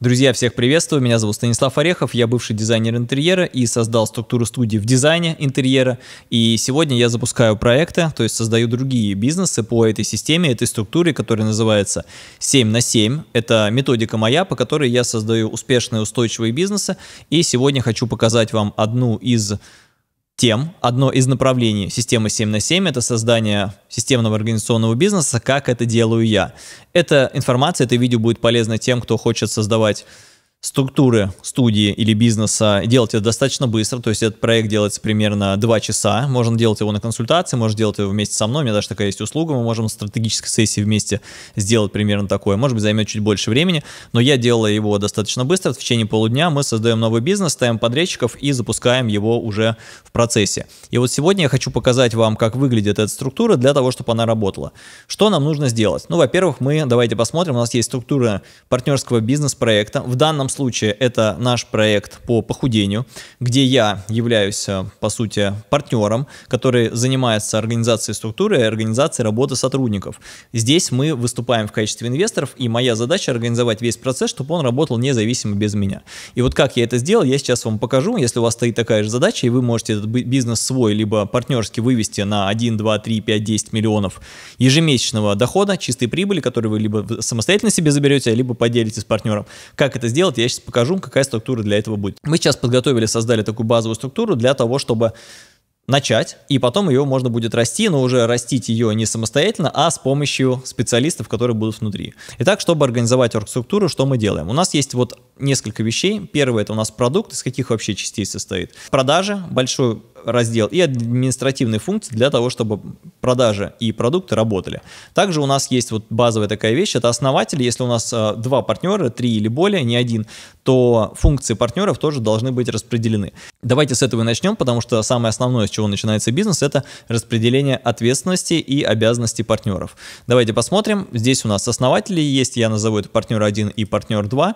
Друзья, всех приветствую, меня зовут Станислав Орехов, я бывший дизайнер интерьера и создал структуру студии в дизайне интерьера. И сегодня я запускаю проекты, то есть создаю другие бизнесы по этой системе, этой структуре, которая называется 7 на 7. Это методика моя, по которой я создаю успешные устойчивые бизнесы. И сегодня хочу показать вам одну из тем, одно из направлений системы 7 на 7 это создание системного организационного бизнеса, как это делаю я. Эта информация, это видео будет полезно тем, кто хочет создавать структуры студии или бизнеса делать это достаточно быстро, то есть этот проект делается примерно 2 часа, можно делать его на консультации, можно делать его вместе со мной, у меня даже такая есть услуга, мы можем стратегической сессии вместе сделать примерно такое, может быть займет чуть больше времени, но я делаю его достаточно быстро, в течение полудня мы создаем новый бизнес, ставим подрядчиков и запускаем его уже в процессе. И вот сегодня я хочу показать вам, как выглядит эта структура для того, чтобы она работала. Что нам нужно сделать? Ну, во-первых, мы, давайте посмотрим, у нас есть структура партнерского бизнес-проекта, в данном случае это наш проект по похудению, где я являюсь, э, по сути, партнером, который занимается организацией структуры и организацией работы сотрудников. Здесь мы выступаем в качестве инвесторов, и моя задача организовать весь процесс, чтобы он работал независимо без меня. И вот как я это сделал, я сейчас вам покажу. Если у вас стоит такая же задача, и вы можете этот бизнес свой, либо партнерский вывести на 1, 2, 3, 5, 10 миллионов ежемесячного дохода, чистой прибыли, которую вы либо самостоятельно себе заберете, либо поделитесь с партнером. Как это сделать, я сейчас покажу, какая структура для этого будет. Мы сейчас подготовили, создали такую базовую структуру для того, чтобы начать, и потом ее можно будет расти, но уже растить ее не самостоятельно, а с помощью специалистов, которые будут внутри. Итак, чтобы организовать оргструктуру, что мы делаем? У нас есть вот несколько вещей. Первое – это у нас продукт, из каких вообще частей состоит. Продажи, большой раздел и административные функции для того, чтобы продажи и продукты работали. Также у нас есть вот базовая такая вещь, это основатель. Если у нас э, два партнера, три или более, не один, то функции партнеров тоже должны быть распределены. Давайте с этого и начнем, потому что самое основное, с чего начинается бизнес, это распределение ответственности и обязанностей партнеров. Давайте посмотрим. Здесь у нас основатели есть, я назову это партнер 1 и партнер 2.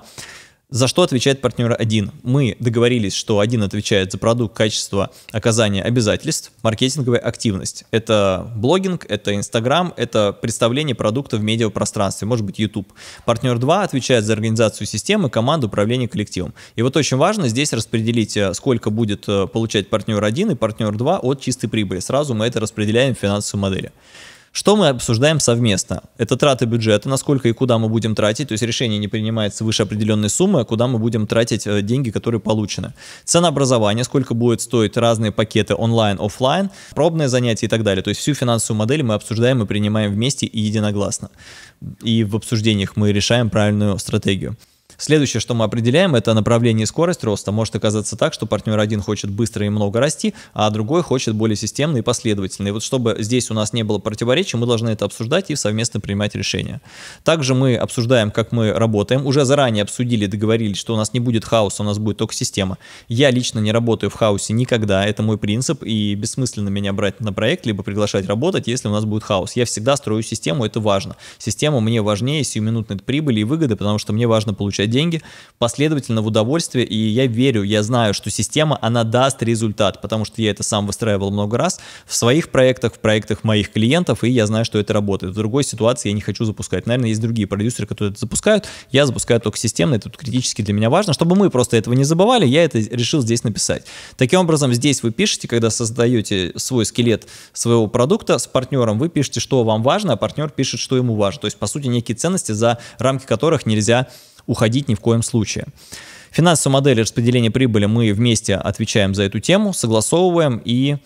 За что отвечает партнер один? Мы договорились, что один отвечает за продукт, качество, оказание обязательств, маркетинговая активность. Это блогинг, это Инстаграм, это представление продукта в медиапространстве, может быть YouTube. Партнер 2 отвечает за организацию системы, команду, управление коллективом. И вот очень важно здесь распределить, э, сколько будет э, получать партнер 1 и партнер 2 от чистой прибыли. Сразу мы это распределяем в финансовой модели. Что мы обсуждаем совместно? Это траты бюджета, насколько и куда мы будем тратить, то есть решение не принимается выше определенной суммы, а куда мы будем тратить э, деньги, которые получены. Цена образования, сколько будет стоить разные пакеты онлайн, офлайн, пробные занятия и так далее. То есть всю финансовую модель мы обсуждаем и принимаем вместе и единогласно. И в обсуждениях мы решаем правильную стратегию. Следующее, что мы определяем, это направление и скорость роста. Может оказаться так, что партнер один хочет быстро и много расти, а другой хочет более системно и последовательно. И вот чтобы здесь у нас не было противоречий, мы должны это обсуждать и совместно принимать решения. Также мы обсуждаем, как мы работаем. Уже заранее обсудили, договорились, что у нас не будет хаоса, у нас будет только система. Я лично не работаю в хаосе никогда, это мой принцип, и бессмысленно меня брать на проект, либо приглашать работать, если у нас будет хаос. Я всегда строю систему, это важно. Система мне важнее сиюминутной прибыли и выгоды, потому что мне важно получать деньги последовательно в удовольствие, и я верю, я знаю, что система, она даст результат, потому что я это сам выстраивал много раз в своих проектах, в проектах моих клиентов, и я знаю, что это работает. В другой ситуации я не хочу запускать. Наверное, есть другие продюсеры, которые это запускают, я запускаю только системно, это критически для меня важно, чтобы мы просто этого не забывали, я это решил здесь написать. Таким образом, здесь вы пишете, когда создаете свой скелет своего продукта с партнером, вы пишете, что вам важно, а партнер пишет, что ему важно. То есть, по сути, некие ценности, за рамки которых нельзя уходить ни в коем случае. Финансовая модель распределения прибыли мы вместе отвечаем за эту тему, согласовываем и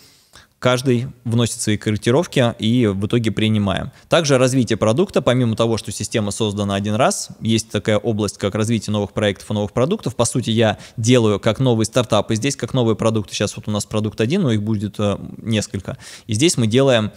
каждый вносит свои корректировки и в итоге принимаем. Также развитие продукта, помимо того, что система создана один раз, есть такая область, как развитие новых проектов и новых продуктов. По сути, я делаю как новые стартапы здесь, как новые продукты. Сейчас вот у нас продукт один, но их будет э, несколько. И здесь мы делаем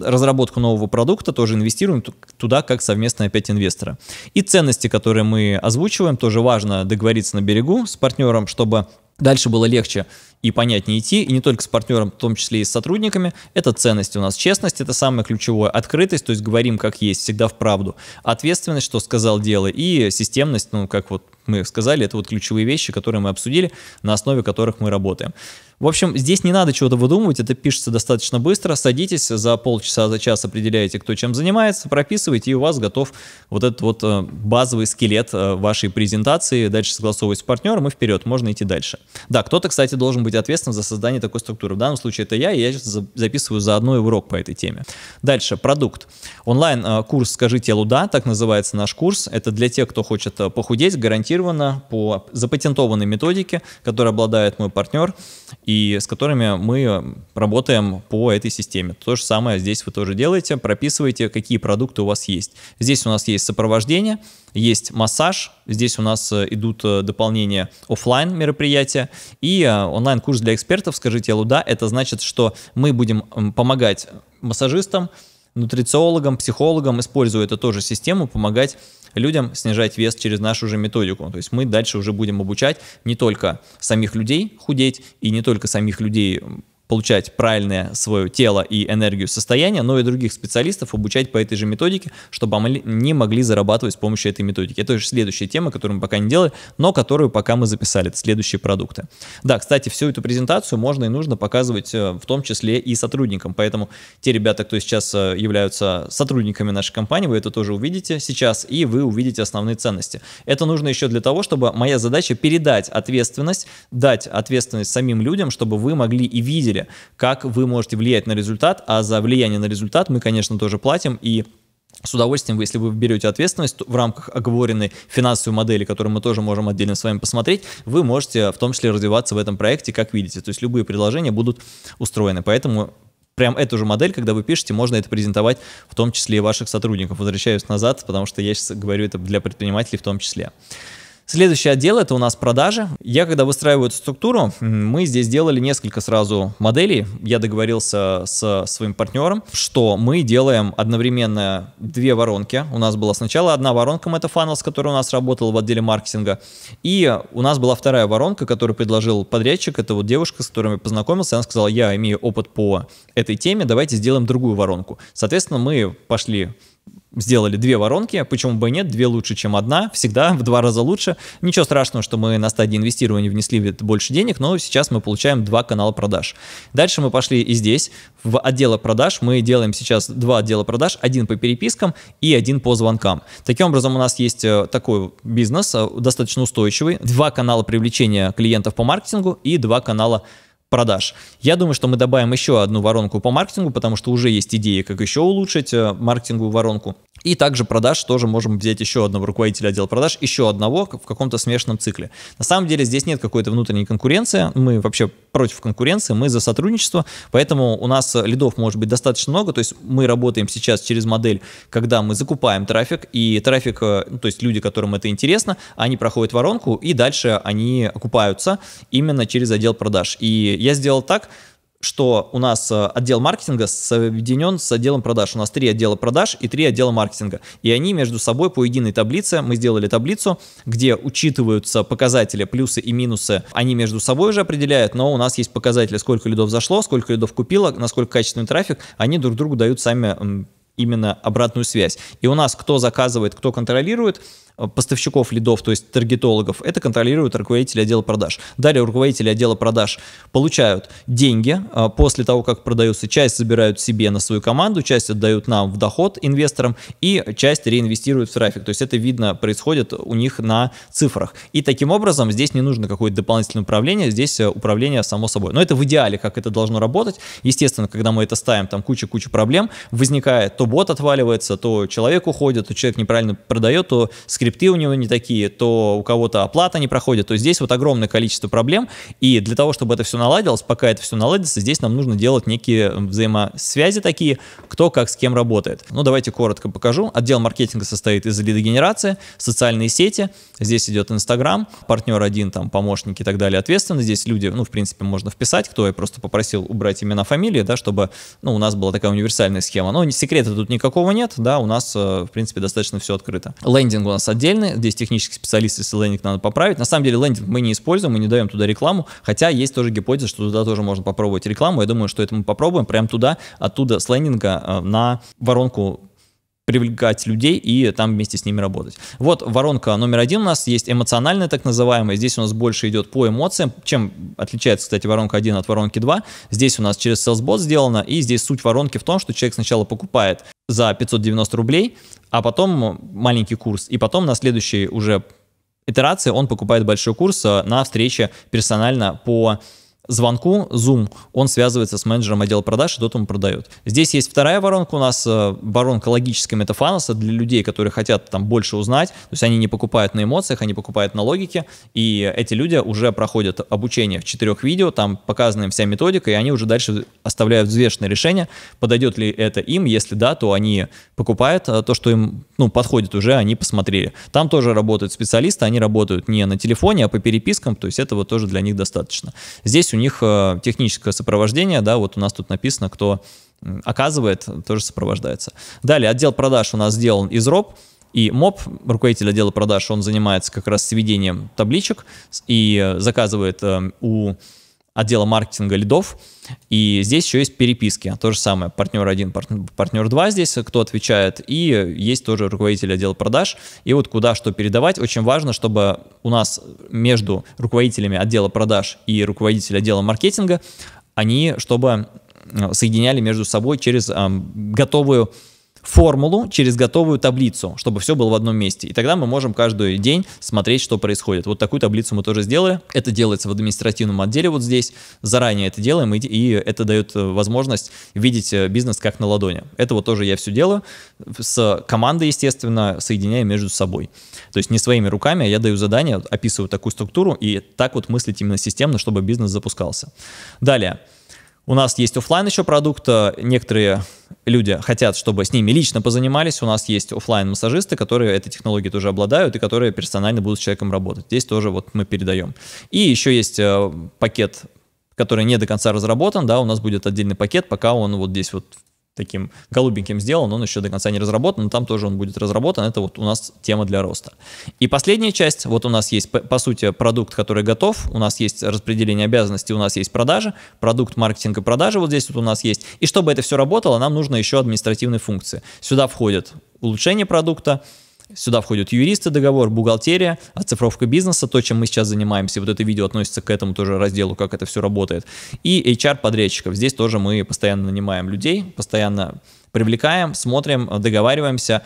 разработку нового продукта, тоже инвестируем туда как совместные опять инвестора. И ценности, которые мы озвучиваем, тоже важно договориться на берегу с партнером, чтобы дальше было легче и понятнее идти, и не только с партнером, в том числе и с сотрудниками, это ценность у нас. Честность – это самое ключевое. Открытость, то есть говорим как есть, всегда в правду. Ответственность, что сказал дело, и системность, ну, как вот мы сказали, это вот ключевые вещи, которые мы обсудили, на основе которых мы работаем. В общем, здесь не надо чего-то выдумывать, это пишется достаточно быстро. Садитесь, за полчаса, за час определяете, кто чем занимается, прописываете, и у вас готов вот этот вот э, базовый скелет э, вашей презентации. Дальше согласовывать с партнером и вперед, можно идти дальше. Да, кто-то, кстати, должен быть быть ответственным за создание такой структуры. В данном случае это я, и я сейчас записываю заодно и урок по этой теме. Дальше, продукт. Онлайн-курс э, «Скажите да, так называется наш курс. Это для тех, кто хочет э, похудеть гарантированно по запатентованной методике, которой обладает мой партнер, и с которыми мы э, работаем по этой системе. То же самое здесь вы тоже делаете, прописываете, какие продукты у вас есть. Здесь у нас есть сопровождение, есть массаж, здесь у нас идут дополнения офлайн мероприятия и онлайн онлайн-курс для экспертов, скажите Луда, это значит, что мы будем помогать массажистам, нутрициологам, психологам, используя эту тоже систему, помогать людям снижать вес через нашу же методику. То есть мы дальше уже будем обучать не только самих людей худеть и не только самих людей получать правильное свое тело и энергию состояния, но и других специалистов обучать по этой же методике, чтобы они могли зарабатывать с помощью этой методики. Это же следующая тема, которую мы пока не делали, но которую пока мы записали, это следующие продукты. Да, кстати, всю эту презентацию можно и нужно показывать э, в том числе и сотрудникам, поэтому те ребята, кто сейчас э, являются сотрудниками нашей компании, вы это тоже увидите сейчас, и вы увидите основные ценности. Это нужно еще для того, чтобы моя задача передать ответственность, дать ответственность самим людям, чтобы вы могли и видели, деле, как вы можете влиять на результат, а за влияние на результат мы, конечно, тоже платим, и с удовольствием, если вы берете ответственность в рамках оговоренной финансовой модели, которую мы тоже можем отдельно с вами посмотреть, вы можете а, в том числе развиваться в этом проекте, как видите. То есть любые предложения будут устроены. Поэтому прям эту же модель, когда вы пишете, можно это презентовать в том числе и ваших сотрудников. Возвращаюсь назад, потому что я сейчас говорю это для предпринимателей в том числе. Следующий отдел это у нас продажи. Я когда выстраиваю эту структуру, мы здесь делали несколько сразу моделей. Я договорился с своим партнером, что мы делаем одновременно две воронки. У нас была сначала одна воронка это с которой у нас работал в отделе маркетинга. И у нас была вторая воронка, которую предложил подрядчик. Это вот девушка, с которой я познакомился. Она сказала, я имею опыт по этой теме, давайте сделаем другую воронку. Соответственно, мы пошли сделали две воронки, почему бы и нет, две лучше, чем одна, всегда в два раза лучше. Ничего страшного, что мы на стадии инвестирования внесли больше денег, но сейчас мы получаем два канала продаж. Дальше мы пошли и здесь, в отделы продаж, мы делаем сейчас два отдела продаж, один по перепискам и один по звонкам. Таким образом, у нас есть э, такой бизнес, э, достаточно устойчивый, два канала привлечения клиентов по маркетингу и два канала продаж. Я думаю, что мы добавим еще одну воронку по маркетингу, потому что уже есть идеи, как еще улучшить э, маркетинговую воронку. И также продаж тоже можем взять еще одного руководителя отдела продаж, еще одного в каком-то смешанном цикле. На самом деле здесь нет какой-то внутренней конкуренции, мы вообще против конкуренции, мы за сотрудничество, поэтому у нас лидов может быть достаточно много, то есть мы работаем сейчас через модель, когда мы закупаем трафик, и трафик, э, ну, то есть люди, которым это интересно, они проходят воронку, и дальше они окупаются именно через отдел продаж. И я сделал так, что у нас э, отдел маркетинга соединен с отделом продаж. У нас три отдела продаж и три отдела маркетинга. И они между собой по единой таблице, мы сделали таблицу, где учитываются показатели, плюсы и минусы. Они между собой уже определяют, но у нас есть показатели, сколько лидов зашло, сколько лидов купило, насколько качественный трафик. Они друг другу дают сами именно обратную связь. И у нас кто заказывает, кто контролирует – Э, поставщиков лидов, то есть таргетологов, это контролируют руководители отдела продаж. Далее руководители отдела продаж получают деньги э, после того, как продаются, часть забирают себе на свою команду, часть отдают нам в доход инвесторам и часть реинвестируют в трафик. То есть это видно происходит у них на цифрах. И таким образом здесь не нужно какое-то дополнительное управление, здесь э, управление само собой. Но это в идеале, как это должно работать. Естественно, когда мы это ставим, там куча-куча проблем возникает. То бот отваливается, то человек уходит, то человек неправильно продает, то скрипт скрипты у него не такие, то у кого-то оплата не проходит, то здесь вот огромное количество проблем, и для того, чтобы это все наладилось, пока это все наладится, здесь нам нужно делать некие взаимосвязи такие, кто как с кем работает. Ну, давайте коротко покажу. Отдел маркетинга состоит из лидогенерации, социальные сети, здесь идет Инстаграм, партнер один, там, помощники и так далее ответственны, здесь люди, ну, в принципе, можно вписать, кто я просто попросил убрать имена, фамилии, да, чтобы, ну, у нас была такая универсальная схема, но секрета тут никакого нет, да, у нас, э, в принципе, достаточно все открыто. Лендинг у нас один отдельно, здесь технические специалисты, если лендинг надо поправить. На самом деле лендинг мы не используем, мы не даем туда рекламу, хотя есть тоже гипотеза, что туда тоже можно попробовать рекламу. Я думаю, что это мы попробуем, прямо туда, оттуда с лендинга э, на воронку привлекать людей и там вместе с ними работать. Вот воронка номер один у нас есть эмоциональная так называемая. Здесь у нас больше идет по эмоциям. Чем отличается, кстати, воронка 1 от воронки 2? Здесь у нас через SalesBot сделано, и здесь суть воронки в том, что человек сначала покупает за 590 рублей, а потом маленький курс, и потом на следующей уже итерации он покупает большой курс э, на встрече персонально по звонку Zoom, он связывается с менеджером отдела продаж, и тот ему продает. Здесь есть вторая воронка у нас, э, воронка логическая метафаноса для людей, которые хотят там больше узнать, то есть они не покупают на эмоциях, они покупают на логике, и эти люди уже проходят обучение в четырех видео, там показана им вся методика, и они уже дальше оставляют взвешенное решение, подойдет ли это им, если да, то они покупают э, то, что им ну, подходит уже, они посмотрели. Там тоже работают специалисты, они работают не на телефоне, а по перепискам, то есть этого тоже для них достаточно. Здесь у у них э, техническое сопровождение, да, вот у нас тут написано, кто оказывает, тоже сопровождается. Далее, отдел продаж у нас сделан из РОБ и МОП, руководитель отдела продаж, он занимается как раз сведением табличек и заказывает э, у отдела маркетинга лидов. И здесь еще есть переписки. То же самое. Партнер 1, партнер 2 здесь, кто отвечает. И есть тоже руководитель отдела продаж. И вот куда что передавать. Очень важно, чтобы у нас между руководителями отдела продаж и руководителем отдела маркетинга они, чтобы соединяли между собой через э, готовую формулу через готовую таблицу, чтобы все было в одном месте. И тогда мы можем каждый день смотреть, что происходит. Вот такую таблицу мы тоже сделали. Это делается в административном отделе вот здесь. Заранее это делаем, и, и это дает э, возможность видеть э, бизнес как на ладони. Это вот тоже я все делаю с командой, естественно, соединяя между собой. То есть не своими руками, а я даю задание, описываю такую структуру, и так вот мыслить именно системно, чтобы бизнес запускался. Далее. У нас есть офлайн еще продукт. Э, некоторые люди хотят, чтобы с ними лично позанимались. У нас есть офлайн массажисты которые этой технологией тоже обладают и которые персонально будут с человеком работать. Здесь тоже вот мы передаем. И еще есть э, пакет который не до конца разработан, да, у нас будет отдельный пакет, пока он вот здесь вот таким голубеньким сделан, он еще до конца не разработан, но там тоже он будет разработан, это вот у нас тема для роста. И последняя часть, вот у нас есть, по сути, продукт, который готов, у нас есть распределение обязанностей, у нас есть продажи, продукт, маркетинг и продажи вот здесь вот у нас есть, и чтобы это все работало, нам нужно еще административные функции. Сюда входит улучшение продукта, Сюда входят юристы, договор, бухгалтерия, оцифровка бизнеса, то, чем мы сейчас занимаемся. Вот это видео относится к этому тоже разделу, как это все работает. И HR-подрядчиков. Здесь тоже мы постоянно нанимаем людей, постоянно привлекаем, смотрим, договариваемся,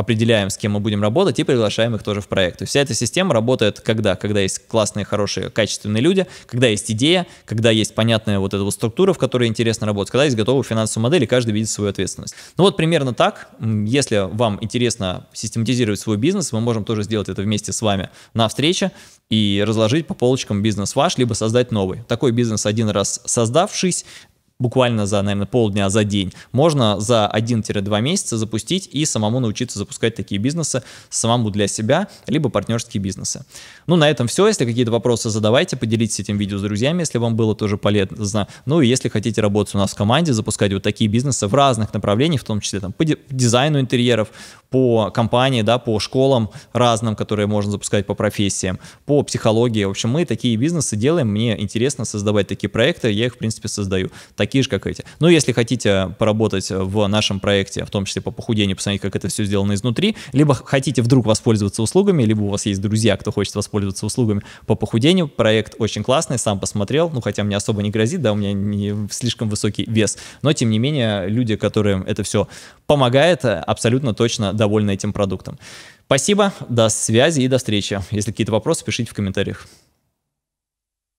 определяем, с кем мы будем работать и приглашаем их тоже в проект. То есть вся эта система работает когда? Когда есть классные, хорошие, качественные люди, когда есть идея, когда есть понятная вот эта вот структура, в которой интересно работать, когда есть готовая финансовая модель, и каждый видит свою ответственность. Ну вот примерно так. Если вам интересно систематизировать свой бизнес, мы можем тоже сделать это вместе с вами на встрече и разложить по полочкам бизнес ваш, либо создать новый. Такой бизнес один раз создавшись, буквально за, наверное, полдня, за день, можно за 1-2 месяца запустить и самому научиться запускать такие бизнесы самому для себя, либо партнерские бизнесы. Ну, на этом все. Если какие-то вопросы задавайте, поделитесь этим видео с друзьями, если вам было тоже полезно. Ну и если хотите работать у нас в команде, запускать вот такие бизнесы в разных направлениях, в том числе там по дизайну интерьеров, по компании, да, по школам разным, которые можно запускать по профессиям, по психологии. В общем, мы такие бизнесы делаем. Мне интересно создавать такие проекты, я их, в принципе, создаю. Так такие же, как эти. Но ну, если хотите поработать в нашем проекте, в том числе по похудению, посмотреть, как это все сделано изнутри, либо хотите вдруг воспользоваться услугами, либо у вас есть друзья, кто хочет воспользоваться услугами по похудению, проект очень классный, сам посмотрел, ну, хотя мне особо не грозит, да, у меня не слишком высокий вес, но, тем не менее, люди, которым это все помогает, абсолютно точно довольны этим продуктом. Спасибо, до связи и до встречи. Если какие-то вопросы, пишите в комментариях.